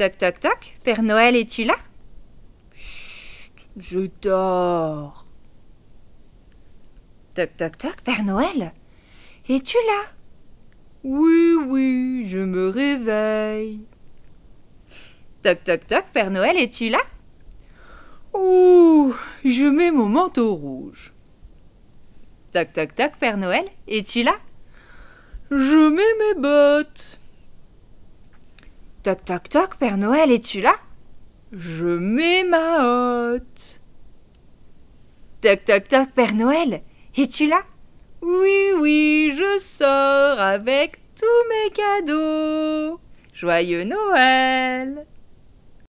Toc toc toc, Père Noël, es-tu là Chut, je dors. Toc toc toc, Père Noël, es-tu là Oui, oui, je me réveille. Toc toc toc, Père Noël, es-tu là Ouh, je mets mon manteau rouge. Toc toc toc, Père Noël, es-tu là Je mets mes bottes. Toc toc toc, Père Noël, es-tu là Je mets ma hotte. Toc toc toc, Père Noël, es-tu là Oui, oui, je sors avec tous mes cadeaux. Joyeux Noël